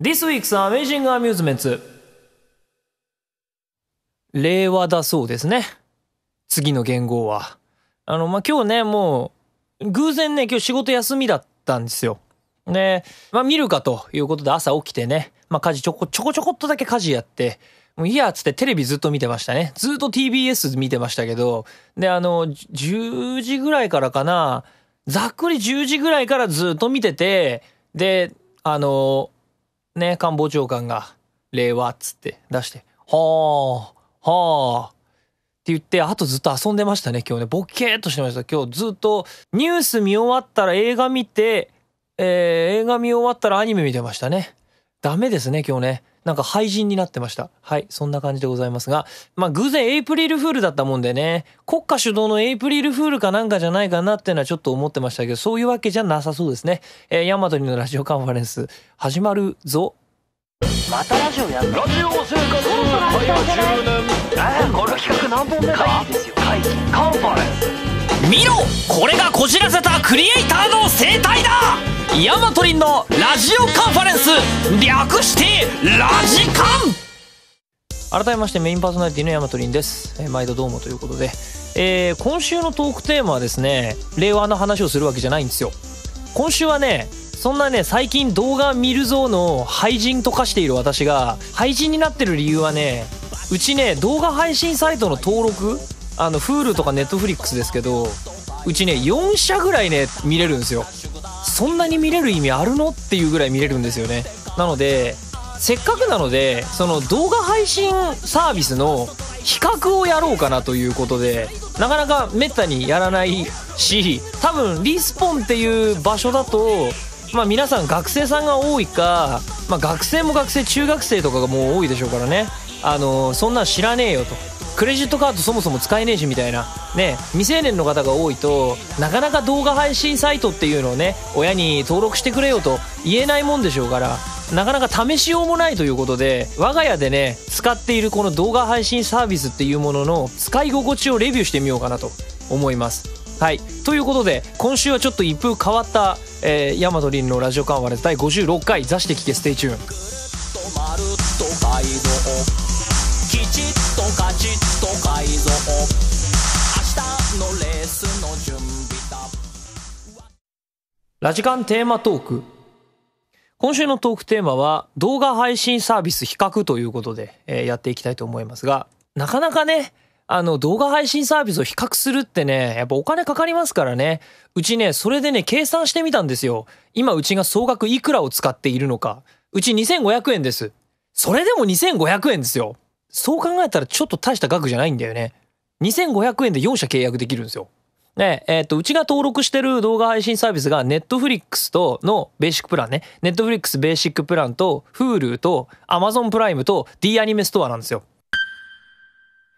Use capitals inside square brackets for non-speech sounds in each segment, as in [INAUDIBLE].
This week's Amazing Amusements 令和だそうですね。次の言語は。あの、まあ、今日ね、もう、偶然ね、今日仕事休みだったんですよ。ねまあ、見るかということで朝起きてね、まあ、家事ちょこちょこちょこっとだけ家事やって、もういいやっつってテレビずっと見てましたね。ずっと TBS 見てましたけど、で、あの、10時ぐらいからかな、ざっくり10時ぐらいからずっと見てて、で、あの、ね、官房長官が、令和っつって出して、はあ、はあ、って言って、あとずっと遊んでましたね、今日ね。ボケーっとしてました。今日ずっと、ニュース見終わったら映画見て、えー、映画見終わったらアニメ見てましたね。ダメですね、今日ね。なんか廃人になってました。はい、そんな感じでございますが、まあ偶然エイプリルフールだったもんでね、国家主導のエイプリルフールかなんかじゃないかなっていうのはちょっと思ってましたけど、そういうわけじゃなさそうですね。えー、ヤマトリのラジオカンファレンス、始まるぞ。またラジオやるラジオ生活早10年えー、この企画何本目か会議カンファレンス見ろこれがこじらせたクリエイターの生態だヤマトリンのラジオカンファレンス略してラジカン改めましてメインパーソナリティのヤマトリンです、えー、毎度どうもということで、えー、今週のトークテーマはですね令和の話をするわけじゃないんですよ今週はねそんなね最近動画見るぞの廃人と化している私が廃人になってる理由はねうちね動画配信サイトの登録あの Hulu とか Netflix ですけどうちね4社ぐらいね見れるんですよそんなに見れる意味あるのっていうぐらい見れるんですよねなのでせっかくなのでその動画配信サービスの比較をやろうかなということでなかなかめったにやらないし多分リスポンっていう場所だとまあ皆さん学生さんが多いか、まあ、学生も学生中学生とかがもう多いでしょうからねあのそんなん知らねえよとクレジットカードそもそも使えねえしみたいな、ね、未成年の方が多いとなかなか動画配信サイトっていうのをね親に登録してくれよと言えないもんでしょうからなかなか試しようもないということで我が家でね使っているこの動画配信サービスっていうものの使い心地をレビューしてみようかなと思います。はい、ということで今週はちょっと一風変わった、ヤマトリンのラジオカンファレンス第56回「座して聞けステイチューン」。チッとカチッと改造明日のレースの準備だラジカンテーマトーク今週のトークテーマは動画配信サービス比較ということで、えやっていきたいと思いますがなかなかねあの動画配信サービスを比較するってね、やっぱお金かかりますからね。うちね、それでね、計算してみたんですよ。今うちが総額いくらを使っているのか。うち2500円です。それでも2500円ですよ。そう考えたらちょっと大した額じゃないんだよね。2500円で4社契約できるんですよ。ね、えっ、ー、と、うちが登録してる動画配信サービスが Netflix とのベーシックプランね。Netflix ベーシックプランと Hulu と Amazon プライムと D アニメストアなんですよ。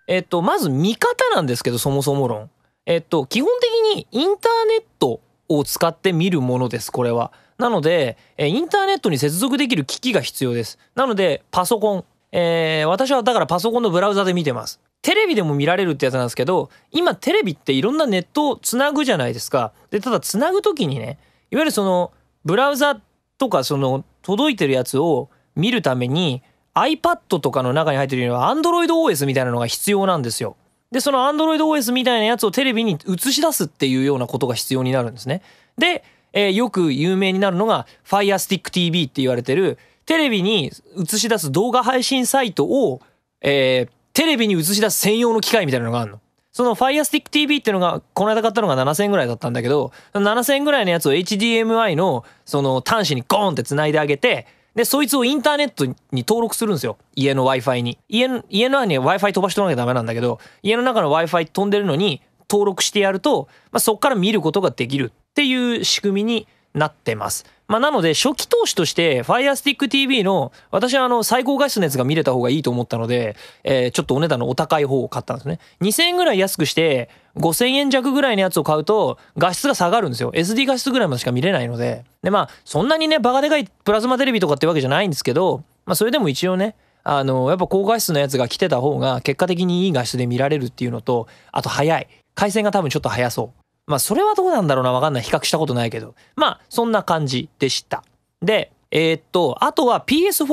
えっ、ー、と、まず見方なんですけど、そもそも論。えっ、ー、と、基本的にインターネットを使って見るものです、これは。なので、インターネットに接続できる機器が必要です。なので、パソコン、えー、私はだからパソコンのブラウザで見てます。テレビでも見られるってやつなんですけど、今テレビっていろんなネットをつなぐじゃないですか。で、ただつなぐ時にね、いわゆるその、ブラウザとかその、届いてるやつを見るために、iPad とかの中に入ってるのは AndroidOS みたいなのが必要なんですよ。で、その AndroidOS みたいなやつをテレビに映し出すっていうようなことが必要になるんですね。で、えー、よく有名になるのが FireStick TV って言われてる、テレビに映し出す動画配信サイトを、えー、テレビに映し出す専用の機械みたいなのがあるの。その Firestick TV っていうのが、この間買ったのが7000円ぐらいだったんだけど、7000円ぐらいのやつを HDMI の、その端子にゴーンって繋いであげて、で、そいつをインターネットに登録するんですよ。家の Wi-Fi に。家の、家の中に Wi-Fi 飛ばしとなきゃダメなんだけど、家の中の Wi-Fi 飛んでるのに登録してやると、まあ、そっから見ることができるっていう仕組みになってます。まあ、なので、初期投資として、Fire Stick TV の、私はあの、最高画質のやつが見れた方がいいと思ったので、えー、ちょっとお値段のお高い方を買ったんですね。2000円ぐらい安くして、5000円弱ぐらいのやつを買うと、画質が下がるんですよ。SD 画質ぐらいまでしか見れないので。で、まあ、そんなにね、バカでかいプラズマテレビとかってわけじゃないんですけど、まあ、それでも一応ね、あの、やっぱ高画質のやつが来てた方が、結果的にいい画質で見られるっていうのと、あと早い。回線が多分ちょっと早そう。まあ、それはどうなんだろうな、わかんない。比較したことないけど。まあ、そんな感じでした。で、えー、っと、あとは PS4。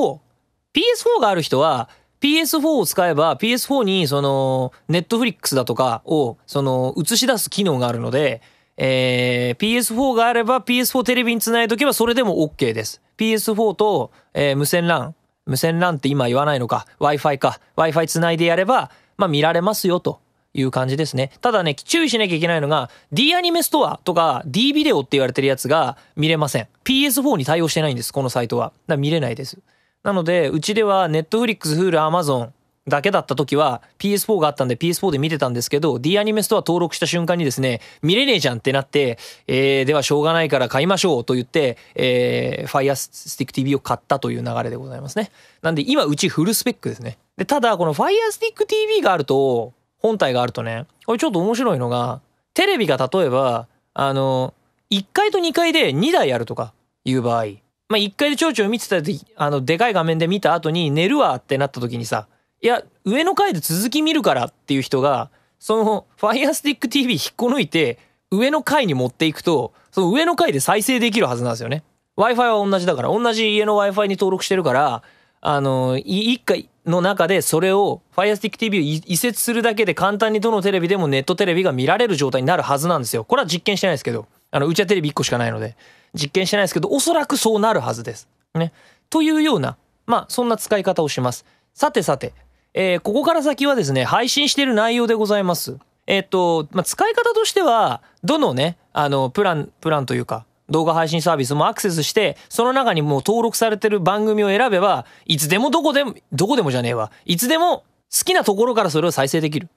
PS4 がある人は、PS4 を使えば PS4 にその Netflix だとかをその映し出す機能があるので、えー、PS4 があれば PS4 テレビにつないとけばそれでも OK です。PS4 と、えー、無線 LAN。無線 LAN って今言わないのか。Wi-Fi か。Wi-Fi つないでやれば、まあ見られますよと。いう感じですね。ただね、注意しなきゃいけないのが、D アニメストアとか D ビデオって言われてるやつが見れません。PS4 に対応してないんです、このサイトは。だ見れないです。なので、うちでは Netflix、Hulu、Amazon だけだった時は PS4 があったんで PS4 で見てたんですけど D アニメストア登録した瞬間にですね見れねえじゃんってなって、えー、ではしょうがないから買いましょうと言って、えー、Fire Stick TV を買ったという流れでございますねなんで今うちフルスペックですねでただこの Fire Stick TV があると本体があるとね、これちょっと面白いのが、テレビが例えば、あの、1階と2階で2台あるとかいう場合、まあ、1階でちょうちょ見てた時、あの、でかい画面で見た後に寝るわってなった時にさ、いや、上の階で続き見るからっていう人が、その、Firestick TV 引っこ抜いて、上の階に持っていくと、その上の階で再生できるはずなんですよね。Wi-Fi は同じだから、同じ家の Wi-Fi に登録してるから、あの、1階、の中でそれを FirestickTV 移設するだけで簡単にどのテレビでもネットテレビが見られる状態になるはずなんですよ。これは実験してないですけど、あの、うちはテレビ1個しかないので、実験してないですけど、おそらくそうなるはずです。ね。というような、まあ、そんな使い方をします。さてさて、えー、ここから先はですね、配信している内容でございます。えっ、と、まあ、使い方としては、どのね、あの、プラン、プランというか、動画配信サービスもアクセスして、その中にもう登録されてる番組を選べば、いつでもどこでも、どこでもじゃねえわ。いつでも好きなところからそれを再生できる。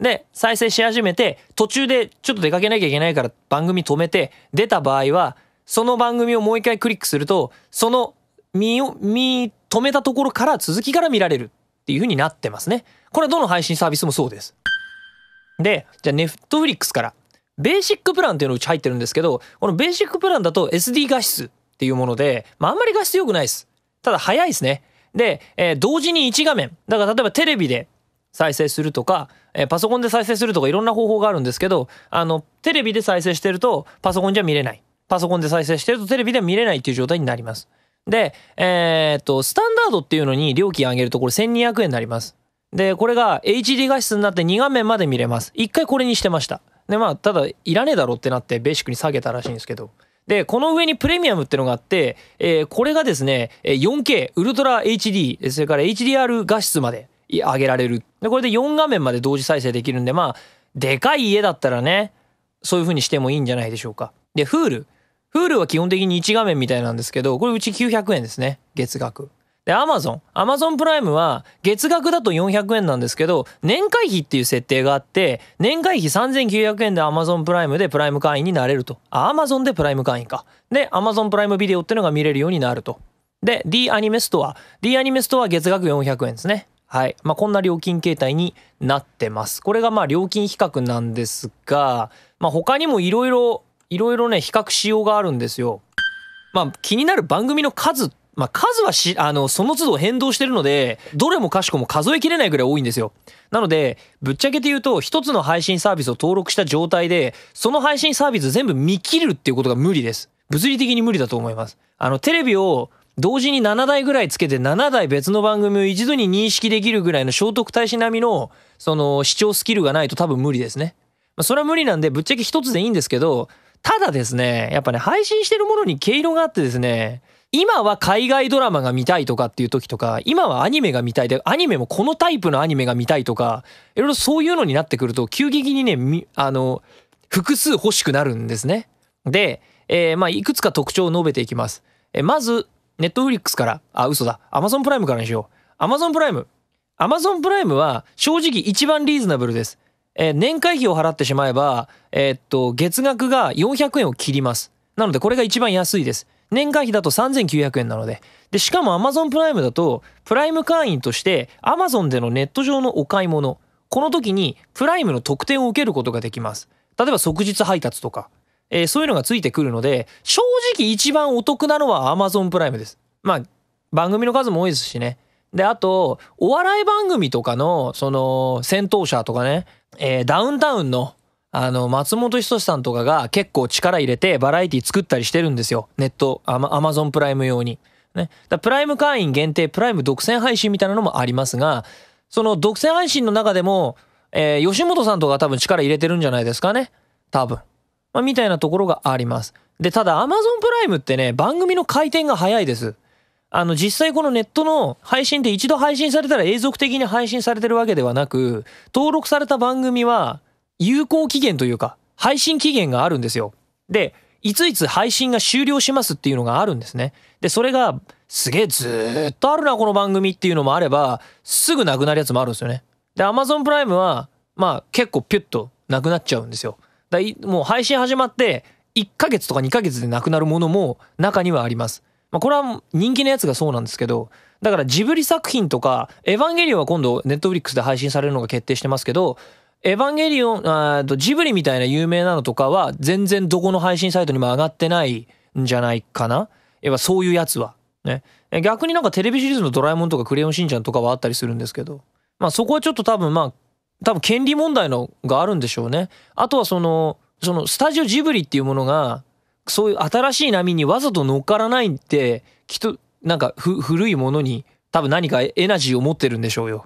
で、再生し始めて、途中でちょっと出かけなきゃいけないから番組止めて、出た場合は、その番組をもう一回クリックすると、その見を、見、止めたところから続きから見られるっていう風になってますね。これはどの配信サービスもそうです。で、じゃあットフリックスからベーシックプランっていうのうち入ってるんですけど、このベーシックプランだと SD 画質っていうもので、まああんまり画質良くないです。ただ早いですね。で、えー、同時に1画面。だから例えばテレビで再生するとか、えー、パソコンで再生するとかいろんな方法があるんですけど、あの、テレビで再生してるとパソコンじゃ見れない。パソコンで再生してるとテレビでは見れないっていう状態になります。で、えー、っと、スタンダードっていうのに料金上げるとこれ1200円になります。で、これが HD 画質になって2画面まで見れます。一回これにしてました。でまあただいらねえだろってなってベーシックに下げたらしいんですけどでこの上にプレミアムってのがあって、えー、これがですね 4K ウルトラ HD それから HDR 画質まで上げられるでこれで4画面まで同時再生できるんでまあでかい家だったらねそういう風にしてもいいんじゃないでしょうかで Hulu Hulu は基本的に1画面みたいなんですけどこれうち900円ですね月額で、アマゾン。アマゾンプライムは、月額だと400円なんですけど、年会費っていう設定があって、年会費3900円でアマゾンプライムでプライム会員になれると。あ、アマゾンでプライム会員か。で、アマゾンプライムビデオっていうのが見れるようになると。で、D アニメストア。D アニメストア月額400円ですね。はい。まあ、こんな料金形態になってます。これがまあ、料金比較なんですが、まあ、他にもいろいろ、いろいろね、比較仕様があるんですよ。まあ、気になる番組の数って、まあ、数はし、あの、その都度変動してるので、どれもかしこも数えきれないぐらい多いんですよ。なので、ぶっちゃけて言うと、一つの配信サービスを登録した状態で、その配信サービス全部見切るっていうことが無理です。物理的に無理だと思います。あの、テレビを同時に7台ぐらいつけて、7台別の番組を一度に認識できるぐらいの聖徳太子並みの、その、視聴スキルがないと多分無理ですね。まあ、それは無理なんで、ぶっちゃけ一つでいいんですけど、ただですね、やっぱね、配信してるものに毛色があってですね、今は海外ドラマが見たいとかっていう時とか、今はアニメが見たいで、アニメもこのタイプのアニメが見たいとか、いろいろそういうのになってくると、急激にね、あの、複数欲しくなるんですね。で、えー、まあ、いくつか特徴を述べていきます。えー、まず、ネットフリックスから、あ、嘘だ、アマゾンプライムからにしよう。アマゾンプライム。アマゾンプライムは正直一番リーズナブルです。えー、年会費を払ってしまえば、えっと、月額が400円を切ります。なので、これが一番安いです。年会費だと3900円なので。で、しかも Amazon プライムだと、プライム会員として Amazon でのネット上のお買い物、この時にプライムの特典を受けることができます。例えば即日配達とか、えー、そういうのがついてくるので、正直一番お得なのは Amazon プライムです。まあ、番組の数も多いですしね。で、あと、お笑い番組とかの、その、戦闘車とかね、えー、ダウンタウンのあの、松本人志さんとかが結構力入れてバラエティ作ったりしてるんですよ。ネット、アマアマゾンプライム用に。ね。だプライム会員限定、プライム独占配信みたいなのもありますが、その独占配信の中でも、えー、吉本さんとか多分力入れてるんじゃないですかね。多分。まあ、みたいなところがあります。で、ただアマゾンプライムってね、番組の回転が早いです。あの、実際このネットの配信って一度配信されたら永続的に配信されてるわけではなく、登録された番組は、有効期限というか、配信期限があるんですよ。で、いついつ配信が終了しますっていうのがあるんですね。で、それが、すげえずっとあるな、この番組っていうのもあれば、すぐなくなるやつもあるんですよね。で、Amazon プライムは、まあ結構ピュッとなくなっちゃうんですよ。だもう配信始まって、1ヶ月とか2ヶ月でなくなるものも中にはあります。まあ、これは人気のやつがそうなんですけど、だからジブリ作品とか、エヴァンゲリオンは今度ネットフリックスで配信されるのが決定してますけど、エヴァンゲリオン、あとジブリみたいな有名なのとかは全然どこの配信サイトにも上がってないんじゃないかな。やっぱそういうやつは。ね。逆になんかテレビシリーズのドラえもんとかクレヨンしんちゃんとかはあったりするんですけど。まあそこはちょっと多分まあ、多分権利問題のがあるんでしょうね。あとはその、そのスタジオジブリっていうものが、そういう新しい波にわざと乗っからないって、きっとなんか古いものに多分何かエナジーを持ってるんでしょうよ。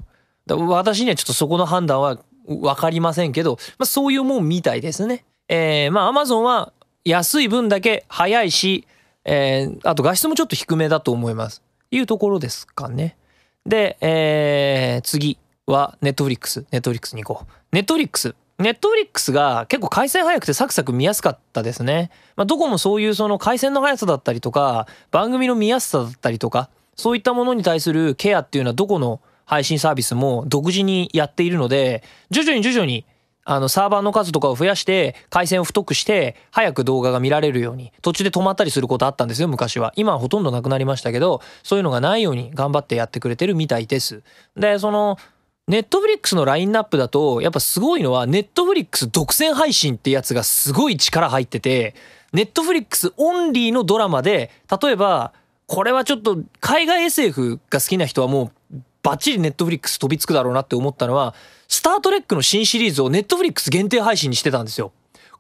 私にはちょっとそこの判断は分かりませんけど、まあ、そういうもんみたいですね。えー、まあ Amazon は安い分だけ早いし、えー、あと画質もちょっと低めだと思います。いうところですかね。で、えー、次は Netflix。Netflix に行こう。Netflix。Netflix が結構回線早くてサクサク見やすかったですね。まあ、どこもそういうその回線の速さだったりとか、番組の見やすさだったりとか、そういったものに対するケアっていうのはどこの配信サービスも独自にやっているので、徐々に徐々にあの、サーバーの数とかを増やして、回線を太くして、早く動画が見られるように、途中で止まったりすることあったんですよ、昔は。今はほとんどなくなりましたけど、そういうのがないように頑張ってやってくれてるみたいです。で、その、ネットフリックスのラインナップだと、やっぱすごいのは、ネットフリックス独占配信ってやつがすごい力入ってて、ネットフリックスオンリーのドラマで、例えば、これはちょっと海外 SF が好きな人はもうバッチリネットフリックス飛びつくだろうなって思ったのは、スタートレックの新シリーズをネットフリックス限定配信にしてたんですよ。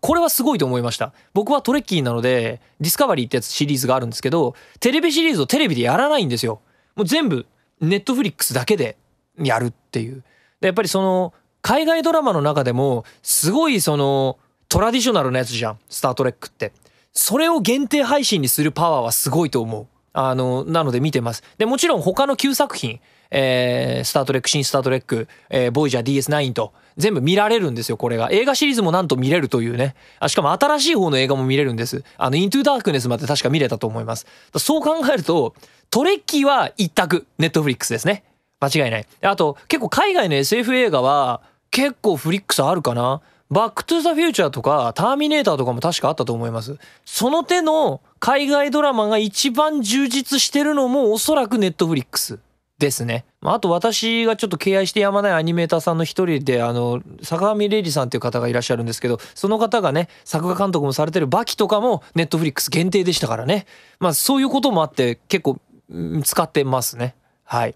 これはすごいと思いました。僕はトレッキーなので、ディスカバリーってやつシリーズがあるんですけど、テレビシリーズをテレビでやらないんですよ。もう全部、ネットフリックスだけでやるっていう。で、やっぱりその、海外ドラマの中でも、すごいその、トラディショナルなやつじゃん。スタートレックって。それを限定配信にするパワーはすごいと思う。あの、なので見てます。で、もちろん他の9作品、えー、スタートレック、新スタートレック、えー、ボイジャー DS9 と、全部見られるんですよ、これが。映画シリーズもなんと見れるというね。あしかも新しい方の映画も見れるんです。あの、イントゥーダークネスまで確か見れたと思います。そう考えると、トレッキーは一択、ネットフリックスですね。間違いない。あと、結構海外の SF 映画は、結構フリックスあるかな。バックトゥーザフューチャーとか、ターミネーターとかも確かあったと思います。その手の海外ドラマが一番充実してるのもおそらくネットフリックス。ですね。あと私がちょっと敬愛してやまないアニメーターさんの一人で、あの、坂上礼二さんっていう方がいらっしゃるんですけど、その方がね、作画監督もされてるバキとかもネットフリックス限定でしたからね。まあそういうこともあって結構、使ってますね。はい。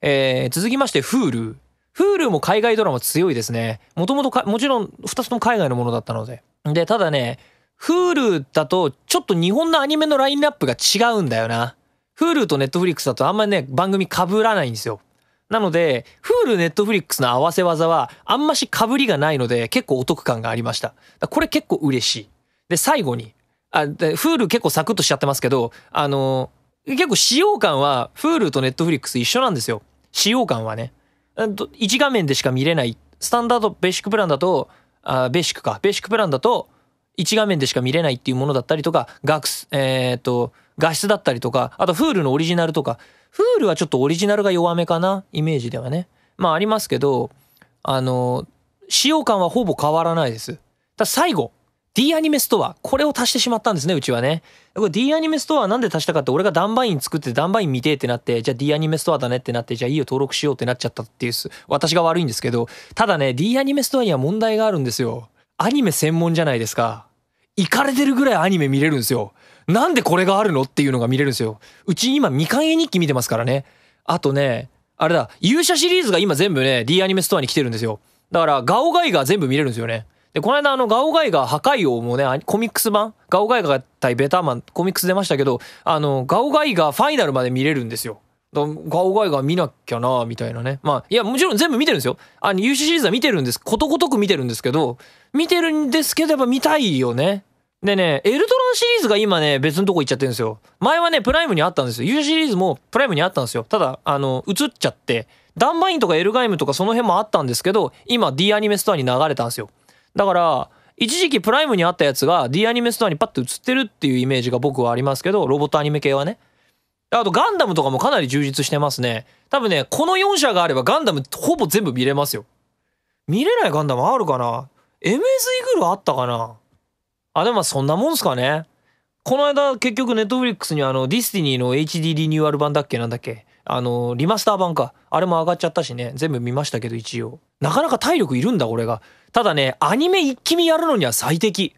えー、続きまして、Hulu。Hulu も海外ドラマ強いですね。もともともちろん2つとも海外のものだったので。で、ただね、Hulu だとちょっと日本のアニメのラインナップが違うんだよな。Hulu と Netflix だとあんまりね、番組被らないんですよ。なので、Hulu、Netflix の合わせ技は、あんまし被りがないので、結構お得感がありました。これ結構嬉しい。で、最後に、あ、で、Hulu 結構サクッとしちゃってますけど、あの結構使用感は、Hulu と Netflix 一緒なんですよ。使用感はね。一画面でしか見れない。スタンダード、ベーシックプランだと、あベーシックか。ベーシックプランだと、一画面でしか見れないっていうものだったりとか、学、えっ、ー、と、画質だったりとか、あとフールのオリジナルとか、フールはちょっとオリジナルが弱めかな、イメージではね。まあありますけど、あの、使用感はほぼ変わらないです。ただ最後、D アニメストア、これを足してしまったんですね、うちはね。これ D アニメストアなんで足したかって、俺がダンバイン作ってダンバイン見てってなって、じゃあ D アニメストアだねってなって、じゃあいいよ登録しようってなっちゃったっていう、私が悪いんですけど、ただね、D アニメストアには問題があるんですよ。アニメ専門じゃないですか。行かれてるぐらいアニメ見れるんですよ。なんでこれがあるのっていうのが見れるんですよ。うち今未開園日記見てますからね。あとね、あれだ、勇者シリーズが今全部ね、D アニメストアに来てるんですよ。だから、ガオガイガー全部見れるんですよね。で、この間あの、ガオガイガー破壊王もね、コミックス版、ガオガイガー対ベターマン、コミックス出ましたけど、あの、ガオガイガーファイナルまで見れるんですよ。ガオガイガー見なきゃなみたいなね。まあ、いや、もちろん全部見てるんですよ。あの、優秀シリーズは見てるんです。ことごとく見てるんですけど、見てるんですけど、やっぱ見たいよね。でね、エルトランシリーズが今ね、別のとこ行っちゃってるんですよ。前はね、プライムにあったんですよ。U シリーズもプライムにあったんですよ。ただ、あの、映っちゃって、ダンバインとかエルガイムとかその辺もあったんですけど、今 D アニメストアに流れたんですよ。だから、一時期プライムにあったやつが D アニメストアにパッと映ってるっていうイメージが僕はありますけど、ロボットアニメ系はね。あとガンダムとかもかなり充実してますね。多分ね、この4社があればガンダムほぼ全部見れますよ。見れないガンダムあるかな m s イグルーあったかなあでもそんなもんすかねこの間結局ネットフリックスにあのディスティニーの HD リニューアル版だっけなんだっけあのリマスター版かあれも上がっちゃったしね全部見ましたけど一応なかなか体力いるんだ俺がただねアニメ一気見やるのには最適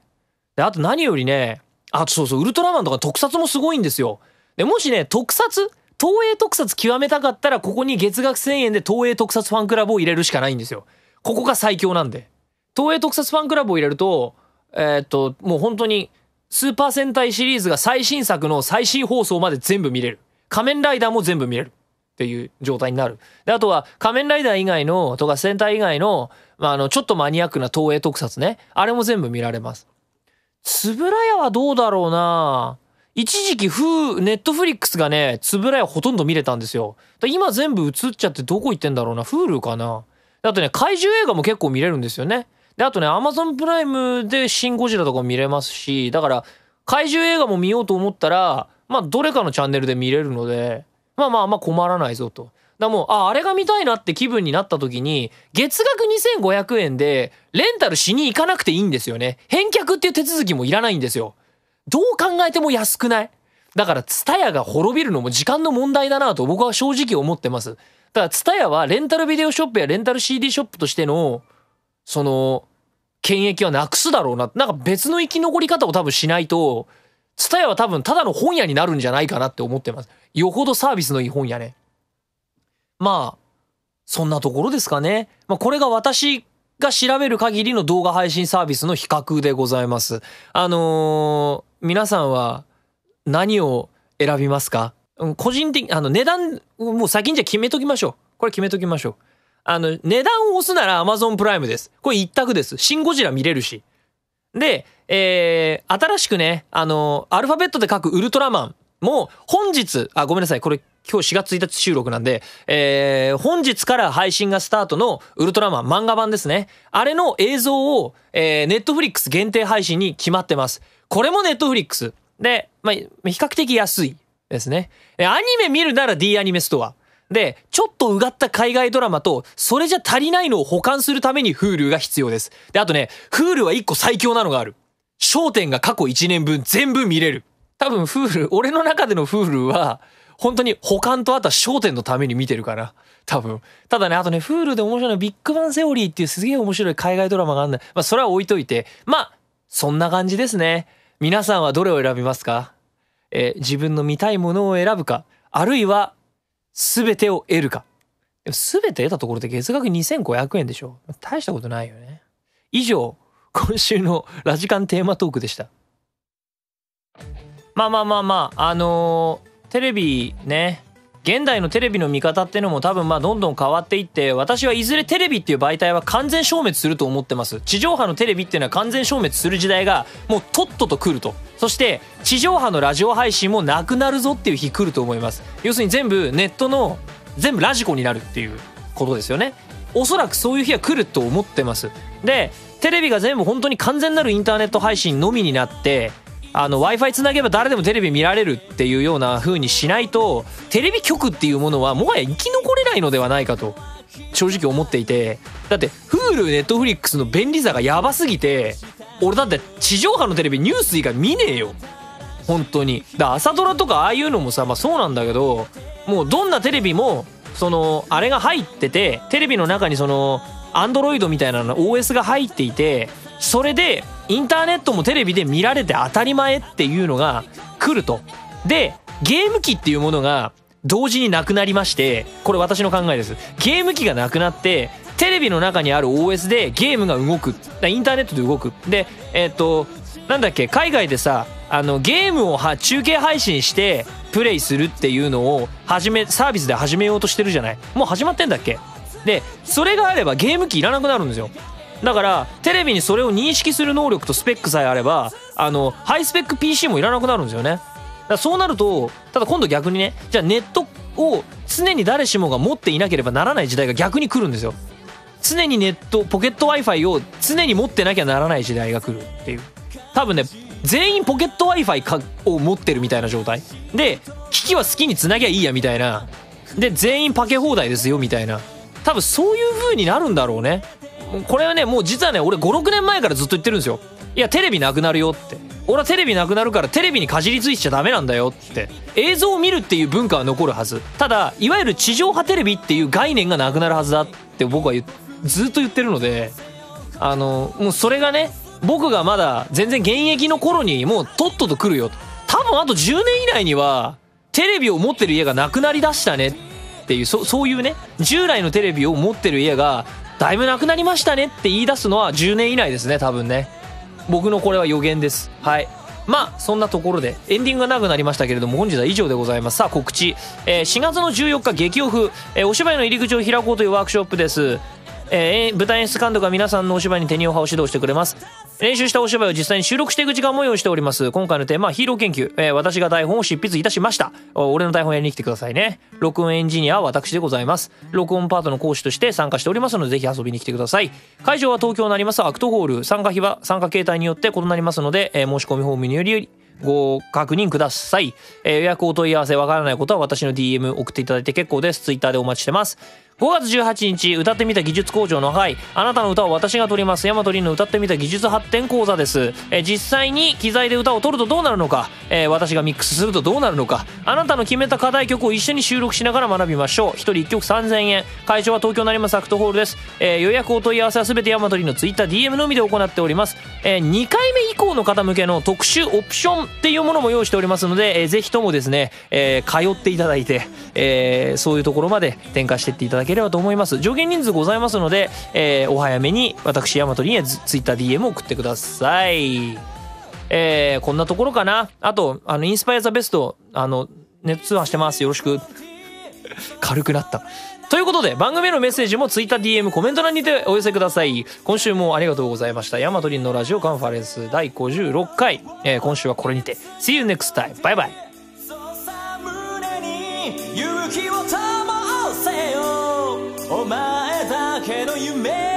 であと何よりねあとそうそうウルトラマンとか特撮もすごいんですよでもしね特撮東映特撮極めたかったらここに月額1000円で東映特撮ファンクラブを入れるしかないんですよここが最強なんで東映特撮ファンクラブを入れるとえー、と、もう本当に、スーパー戦隊シリーズが最新作の最新放送まで全部見れる。仮面ライダーも全部見れる。っていう状態になる。で、あとは仮面ライダー以外の、とか戦隊以外の、まあ、あの、ちょっとマニアックな東映特撮ね。あれも全部見られます。つぶらやはどうだろうな一時期フー、ネットフリックスがね、つぶらやほとんど見れたんですよ。今全部映っちゃってどこ行ってんだろうな。フールかなあとね、怪獣映画も結構見れるんですよね。で、あとね、アマゾンプライムでシン・ゴジラとかも見れますし、だから、怪獣映画も見ようと思ったら、まあ、どれかのチャンネルで見れるので、まあまあまあ困らないぞと。だもう、あ、あれが見たいなって気分になった時に、月額2500円で、レンタルしに行かなくていいんですよね。返却っていう手続きもいらないんですよ。どう考えても安くないだから、ツタヤが滅びるのも時間の問題だなと僕は正直思ってます。ただ、ツタヤはレンタルビデオショップやレンタル CD ショップとしての、その、権益はなくすだろうな。なんか別の生き残り方を多分しないと、ツタは多分ただの本屋になるんじゃないかなって思ってます。よほどサービスのいい本屋ね。まあ、そんなところですかね。まあ、これが私が調べる限りの動画配信サービスの比較でございます。あのー、皆さんは何を選びますか個人的、あの値段、もう先にじゃ決めときましょう。これ決めときましょう。あの、値段を押すなら Amazon プライムです。これ一択です。シン・ゴジラ見れるし。で、えー、新しくね、あの、アルファベットで書くウルトラマンも本日、あ、ごめんなさい。これ今日4月1日収録なんで、えー、本日から配信がスタートのウルトラマン漫画版ですね。あれの映像を、えー、ネットフリックス限定配信に決まってます。これもネットフリックス。で、まあ、比較的安いですね。アニメ見るなら D アニメストア。で、ちょっとうがった海外ドラマと、それじゃ足りないのを補完するために Hulu が必要です。で、あとね、Hulu は一個最強なのがある。焦点が過去1年分全部見れる。多分 Hulu、俺の中での Hulu は、本当に保管とあとは焦点のために見てるから。多分。ただね、あとね、Hulu で面白いのはビッグバンセオリーっていうすげえ面白い海外ドラマがあるんだ。まあ、それは置いといて。まあ、そんな感じですね。皆さんはどれを選びますかえ自分の見たいものを選ぶか、あるいは全てを得るか。全て得たところで月額2500円でしょ。大したことないよね。以上、今週のラジカンテーマトークでした。まあまあまあまあ、あのー、テレビね、現代のテレビの見方ってのも多分まあどんどん変わっていって私はいずれテレビっていう媒体は完全消滅すると思ってます地上波のテレビっていうのは完全消滅する時代がもうとっとと来るとそして地上波のラジオ配信もなくなるぞっていう日来ると思います要するに全部ネットの全部ラジコになるっていうことですよねおそらくそういう日は来ると思ってますでテレビが全部本当に完全なるインターネット配信のみになって w i f i つなげば誰でもテレビ見られるっていうような風にしないとテレビ局っていうものはもはや生き残れないのではないかと正直思っていてだって Hulu、Netflix の便利さがやばすぎて俺だって地上波のテレビニュース以外見ねえよ本当にだ朝ドラとかああいうのもさまあそうなんだけどもうどんなテレビもそのあれが入っててテレビの中にそのアンドロイドみたいなの OS が入っていてそれでインターネットもテレビで見られて当たり前っていうのが来るとでゲーム機っていうものが同時になくなりましてこれ私の考えですゲーム機がなくなってテレビの中にある OS でゲームが動くインターネットで動くでえっ、となんだっけ海外でさあのゲームをは中継配信してプレイするっていうのを始めサービスで始めようとしてるじゃないもう始まってんだっけでそれがあればゲーム機いらなくなるんですよだからテレビにそれを認識する能力とスペックさえあればあのハイスペック PC もいらなくなるんですよねだそうなるとただ今度逆にねじゃあネットを常に誰しもが持っていなければならない時代が逆に来るんですよ常にネットポケット w i f i を常に持ってなきゃならない時代が来るっていう多分ね全員ポケット w i f i を持ってるみたいな状態で機器は好きにつなぎゃいいやみたいなで全員パケ放題ですよみたいな多分そういう風になるんだろうねこれはねもう実はね俺56年前からずっと言ってるんですよいやテレビなくなるよって俺はテレビなくなるからテレビにかじりついちゃダメなんだよって映像を見るっていう文化は残るはずただいわゆる地上波テレビっていう概念がなくなるはずだって僕はずっと言ってるのであのもうそれがね僕がまだ全然現役の頃にもうとっとと来るよ多分あと10年以内にはテレビを持ってる家がなくなりだしたねっていうそそういうね従来のテレビを持ってる家がだいぶなくなりましたねって言い出すのは10年以内ですね、多分ね。僕のこれは予言です。はい。まあ、そんなところで、エンディングが長くなりましたけれども、本日は以上でございます。さあ、告知。えー、4月の14日、激オフ、えー、お芝居の入り口を開こうというワークショップです。えー、舞台演出監督が皆さんのお芝居に手にお葉を指導してくれます。練習したお芝居を実際に収録していく時間も用意しております。今回のテーマはヒーロー研究。えー、私が台本を執筆いたしました。俺の台本やりに来てくださいね。録音エンジニアは私でございます。録音パートの講師として参加しておりますので、ぜひ遊びに来てください。会場は東京になりますアクトホール。参加費は参加形態によって異なりますので、えー、申し込みフォームにより、ご確認ください。えー、予約お問い合わせわからないことは私の DM 送っていただいて結構です。Twitter でお待ちしてます。5月18日歌ってみた技術工場のはいあなたの歌を私が取ります大和ンの歌ってみた技術発展講座です、え実際に機材で歌を取るとどうなるのか、えー、私がミックスするとどうなるのかあなたの決めた課題曲を一緒に収録しながら学びましょう1人1曲3000円会場は東京成増アクトホールです、えー、予約お問い合わせは全て大和ンの TwitterDM のみで行っております、え2回目以降の方向けの特殊オプションっていうものも用意しておりますので、えー、ぜひともですね、え通っていただいて、えそういうところまで展開していっていただけければと思います上限人数ございますので、えー、お早めに私大和には TwitterDM 送ってくださいえー、こんなところかなあとあのインスパイアザベストあのネット通販してますよろしく [LAUGHS] 軽くなったということで番組のメッセージもツイッター d m コメント欄にてお寄せください今週もありがとうございましたヤマトリンのラジオカンファレンス第56回、えー、今週はこれにて See you next time バイバイお前だけの夢